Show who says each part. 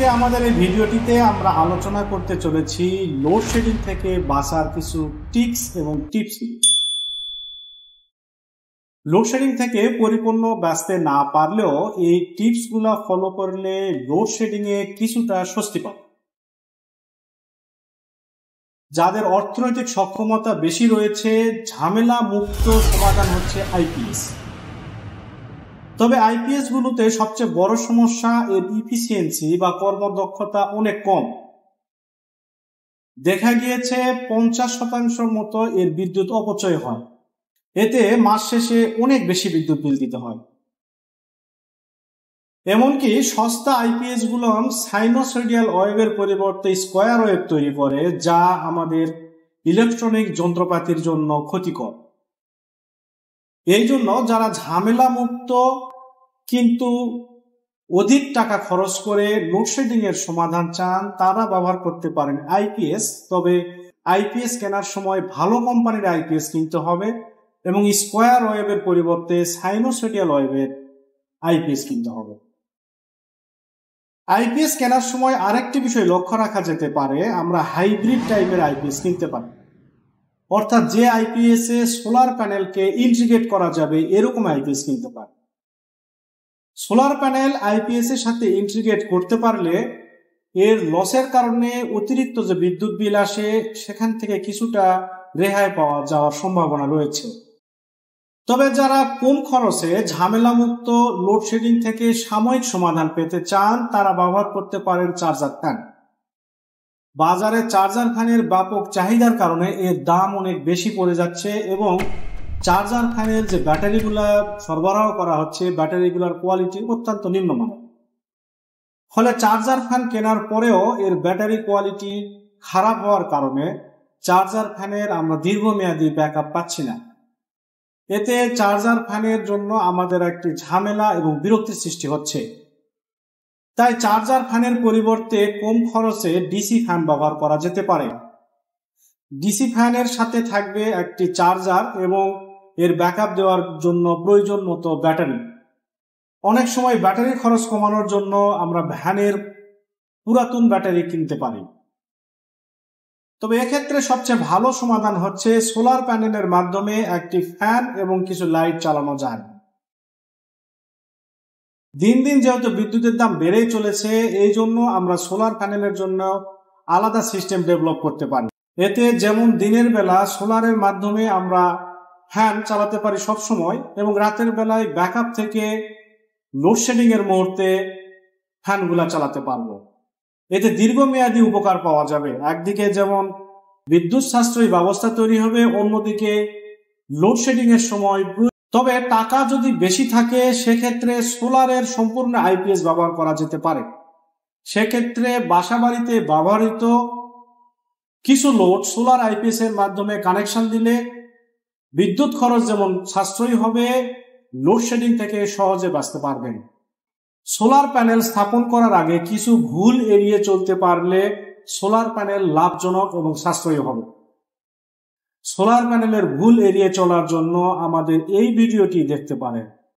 Speaker 1: আজকে আমাদের এই ভিডিওটিতে আমরা আলোচনা করতে চলেছি লোডশেডিং থেকে বাঁচার কিছু টিপস এবং টিপস লোডশেডিং থেকে পরিপূর্ণ ব্যস্তে না পারলেও এই টিপসগুলো ফলো করলে লোডশেডিংয়ে কিছুটা স্বস্তি পাবে যাদের অর্থনৈতিক সক্ষমতা বেশি রয়েছে ঝামেলা মুক্ত সমাধান হচ্ছে আইপিএস তবে আইপিএসগুলোতে সবচেয়ে বড় সমস্যা এর ইফিসিয়েন্সি বা কর্মদক্ষতা অনেক কম দেখা গিয়েছে পঞ্চাশ শতাংশ মতো এর বিদ্যুৎ অপচয় হয় এতে মাস শেষে অনেক বেশি বিদ্যুৎ বিল দিতে হয় এমনকি সস্তা আইপিএস গুলো সাইনোসোডিয়াল ওয়েভের পরিবর্তে স্কোয়ার ওয়েভ তৈরি করে যা আমাদের ইলেকট্রনিক যন্ত্রপাতির জন্য ক্ষতিকর এই জন্য যারা ঝামেলা মুক্ত কিন্তু অধিক টাকা খরচ করে লোডশেডিং এর সমাধান চান তারা ব্যবহার করতে পারেন আইপিএস তবে আইপিএস কেনার সময় ভালো কোম্পানির আইপিএস কিনতে হবে এবং স্কোয়ার ওয়েবের পরিবর্তে সাইনোসেটিয়াল ওয়েবের আইপিএস কিনতে হবে আইপিএস কেনার সময় আরেকটি বিষয় লক্ষ্য রাখা যেতে পারে আমরা হাইব্রিড টাইপের আইপিএস কিনতে পারি অর্থাৎ যে আইপিএস এ সোলার প্যানেলকে ইন্টিগ্রেট করা যাবে এরকম আইপিএস কিনতে পারে সোলার প্যানেল আইপিএস এর সাথে ইন্টিগ্রেট করতে পারলে এর লসের কারণে অতিরিক্ত যে বিদ্যুৎ বিল আসে সেখান থেকে কিছুটা রেহাই পাওয়া যাওয়ার সম্ভাবনা রয়েছে তবে যারা কম খরচে ঝামেলামুক্ত লোডশেডিং থেকে সাময়িক সমাধান পেতে চান তারা ব্যবহার করতে পারেন চার্জার প্যান্ট বাজারে চার্জার ফ্যানের ব্যাপক চাহিদার কারণে এর দাম অনেক বেশি পড়ে যাচ্ছে এবং চার্জার ফ্যানের যে ব্যাটারিগুলো সরবরাহ করা হচ্ছে ব্যাটারিগুলোর কোয়ালিটি অত্যন্ত নিম্নমানের ফলে চার্জার ফ্যান কেনার পরেও এর ব্যাটারি কোয়ালিটি খারাপ হওয়ার কারণে চার্জার ফ্যানের আমরা দীর্ঘমেয়াদী ব্যাক পাচ্ছি না এতে চার্জার ফ্যানের জন্য আমাদের একটি ঝামেলা এবং বিরক্তির সৃষ্টি হচ্ছে তাই চার্জার ফ্যানের পরিবর্তে কম খরচে ডিসি ফ্যান ব্যবহার করা যেতে পারে ডিসি ফ্যানের সাথে থাকবে একটি চার্জার এবং এর ব্যাকআপ দেওয়ার জন্য প্রয়োজন মতো ব্যাটারি অনেক সময় ব্যাটারি খরচ কমানোর জন্য আমরা ভ্যানের পুরাতন ব্যাটারি কিনতে পারি তবে এক্ষেত্রে সবচেয়ে ভালো সমাধান হচ্ছে সোলার প্যানেলের মাধ্যমে একটি ফ্যান এবং কিছু লাইট চালানো যায় দিন দিন যেহেতু বিদ্যুতের দাম বেড়েই চলেছে এই জন্য আমরা সোলার প্যানেলের জন্য আলাদা সিস্টেম ডেভেলপ করতে পারি এতে যেমন দিনের বেলা সোলারের মাধ্যমে আমরা ফ্যান চালাতে পারি সবসময় এবং রাতের বেলায় ব্যাকআপ থেকে লোডশেডিংয়ের মুহূর্তে ফ্যানগুলা চালাতে পারবো এতে দীর্ঘমেয়াদী উপকার পাওয়া যাবে একদিকে যেমন বিদ্যুৎ সাশ্রয়ী ব্যবস্থা তৈরি হবে অন্যদিকে লোডশেডিংয়ের সময় তবে টাকা যদি বেশি থাকে সেক্ষেত্রে সোলারের সম্পূর্ণ আইপিএস ব্যবহার করা যেতে পারে সেক্ষেত্রে বাসাবাড়িতে ব্যবহৃত কিছু লোড সোলার আইপিএস এর মাধ্যমে কানেকশন দিলে বিদ্যুৎ খরচ যেমন সাশ্রয়ী হবে লোডশেডিং থেকে সহজে বাঁচতে পারবেন সোলার প্যানেল স্থাপন করার আগে কিছু ভুল এড়িয়ে চলতে পারলে সোলার প্যানেল লাভজনক এবং সাশ্রয়ী হবে সোলার প্যানেলের ভুল এড়িয়ে চলার জন্য আমাদের এই ভিডিওটি দেখতে পারেন